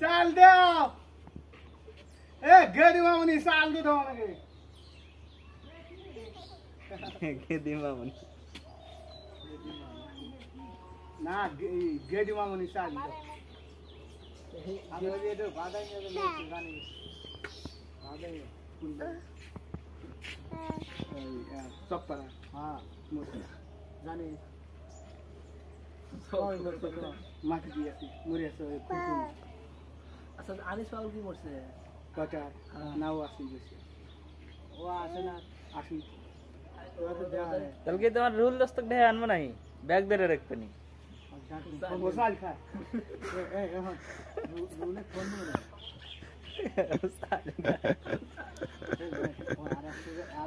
साल देऊ ए गेदीमा हुने साल दो गेदीमा हुने ना गेदीमा हुने साल दो हाम्रो यो भादै मेरो गाने भादै कुन चप्पल हाँ जाने माथि दिएपछि मुरिया আসলে আলেসো আর কি করছে কোটার নাও আসিন দিছে ও আসে না আসিন তোর তো যা আছে চলকে তোমার রুল দস্তক দেন মানে নাই ব্যাগ ধরে রাখপেনি সব বোঝাালি খায় এই ওনে কোন মেরা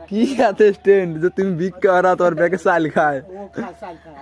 কি আতে স্ট্যান্ড যে তুমি বিক করাত তোর ব্যাগে চাল খায় ও খায় চাল খায়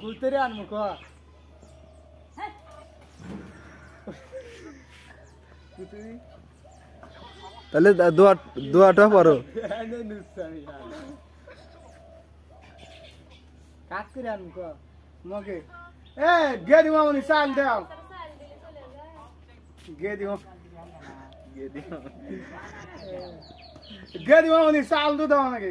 কুলতেরে আনমু ক তাহলে দোয়া দোয়াটা পারো হ্যাঁ। কাজ করে আনমু ক মগে এ গে দিব আমি চাল দাও গে দিব গে দিব গে দিব আমি দাও আমাকে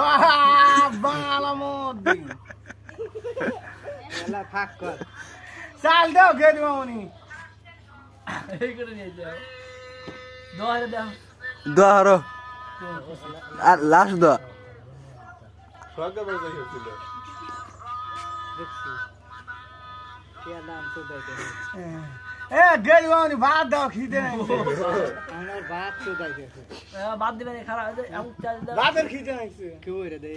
آه بالا مودی. یه لحظه. سال دوم گرمونی. یکرنیزه. دو এ গেল বাউনি ভাত দাও খিদে নাই আমার ভাত তো দাইছে ভাত দিবেন খারাপ আমি চাল দাও ভাতের খিদে নাইছে কি হইরে দে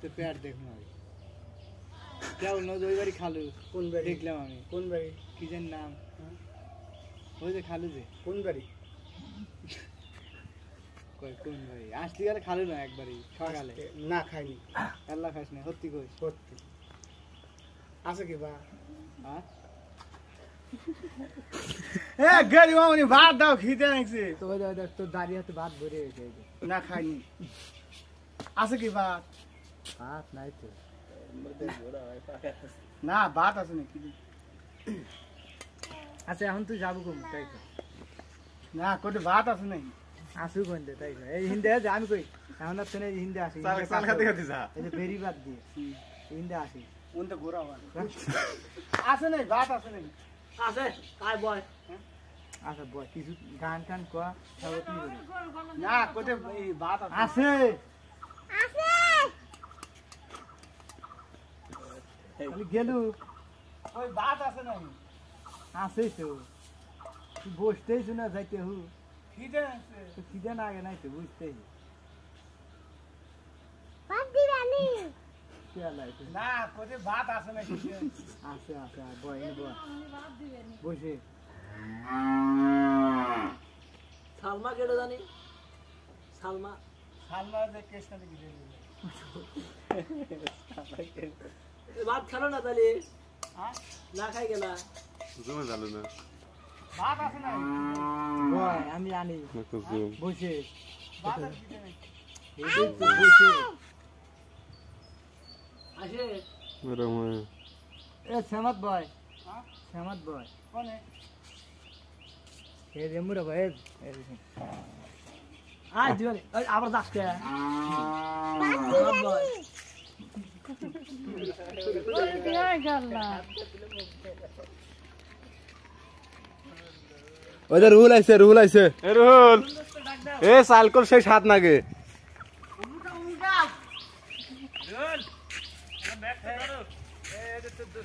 তো পেট দেখ না কেউ ন দুই বাড়ি খালু কোন বাড়ি দেখলাম আমি কোন বাড়ি কি যেন নাম হ্যাঁ? ওই যে খালু যে কোন বাড়ি কই কোন বাড়ি আসলি আর খালু না একবারই সকালে না খাইনি আল্লাহ খাস না সত্যি কই সত্যি আছে কি বা হ্যাঁ এ গেরি মামনি ভাত দাও খিদে লাগছে তো দাও দেখ তোর দাঁড়িয়ে হাতে ভাত ভরে হয়েছে না খাইনি আছে কি ভাত ভাত নাই তো না ভাত আছে নাকি আচ্ছা এখন তুই যাবো কম তাই না কোটে ভাত আছে নাই আসু কোন দে তাই এই হিন্দে আমি কই এখন আর তুই হিন্দে আসি সাল খাতে খাতে যা এই বেরি ভাত দিয়ে হিন্দে আসি উনতে ঘোরা আছে নাই ভাত আছে নাই আছে আয় বয় আচ্ছা বয় কিছু গান টান কয়া না কোথায় বাত আছে আছে গেলু ওই বাত আছে না আছে তো বসতেই শুনে যাইতে হু খিদে আছে খিদে না আগে নাই তো বুঝতেই বাদ দিবানি না কোথায় ভাত আছে না আছে আছে বসে সালমা কেটে জানি সালমা সালমা যে কৃষ্ণ ভাত খালো না তাহলে হ্যাঁ? না খাই গেলা জমে গেল না ভাত আছে না আমি জানি বসে বসে হ্যাঁ? ওই দিয়াই গাল্লা ওই রুহুল আইছে রুহুল আইছে এ রুহুল এ সালকল সেই সাত নাগে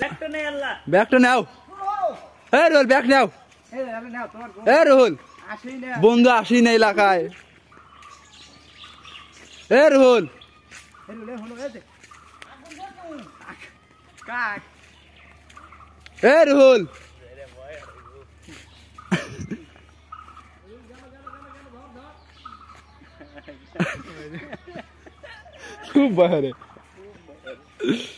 নাও এ এ বন্ধু আসি না এলাকায় এ রোল এ রোল খুব বাহারে